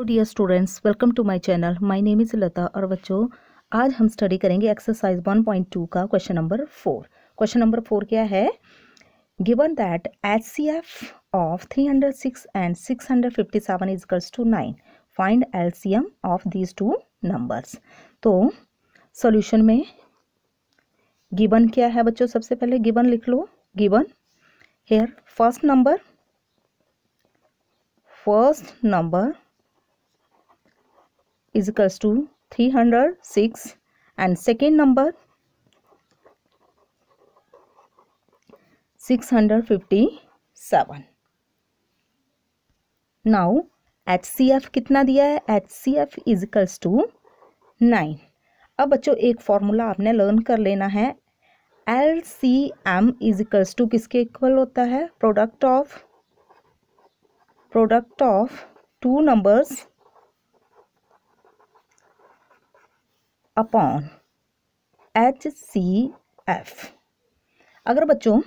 hello dear students welcome to my channel my name is Lata और बच्चों आज हम स्टडी करेंगे एक्सरसाइज 1.2 का question number four question number four क्या है given that H C F of three hundred six and six hundred fifty seven equals to nine find L C M of these two numbers तो solution में given क्या है बच्चों सबसे पहले given लिख लो given here first number first number is equals to 306 and second number 657 now H C F कितना दिया है H C F is to nine अब बच्चों एक फॉर्मूला आपने लर्न कर लेना है L C M is to किसके इक्वल होता है product of product of two numbers upon H C F अगर बच्चों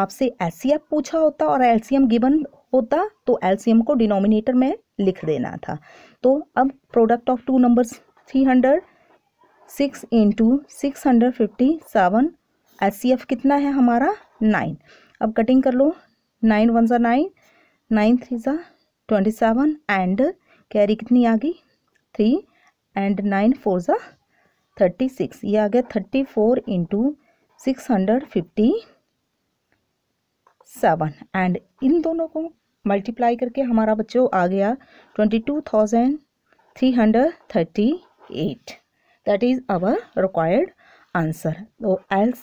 आपसे एस सी एफ पूछा होता और एल सी एम गिवन होता तो एल सी एम को डिनोमिनेटर में लिख देना था तो अब product of two numbers three hundred six into six hundred fifty seven H C F कितना है हमारा नाइन अब कटिंग कर लो नाइन वन ज़ा नाइन नाइन थ्री ज़ा ट्वेंटी सेवन एंड कैरी कितनी आ गई थ्री एंड नाइन फोर ज़ा थर्टी सिक्स ये आ गया thirty four into six hundred fifty seven and in दोनों को मल्टीप्लाई करके हमारा बच्चों आ गया twenty two thousand three hundred thirty eight that is our required answer तो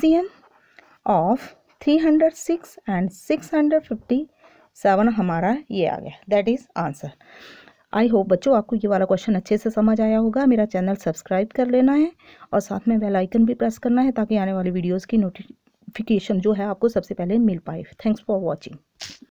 M of three hundred six and six hundred fifty seven हमारा ये आ गया that is answer I hope बच्चों आपको ये वाला क्वेश्चन अच्छे से समझ आया होगा मेरा चैनल सब्सक्राइब कर लेना है और साथ में बेल आइकन भी प्रेस करना है ताकि आने वाली वीडियोज़ की नोटिफिकेशन जो है आपको सबसे पहले मिल पाए थैंक्स फॉर वॉचिंग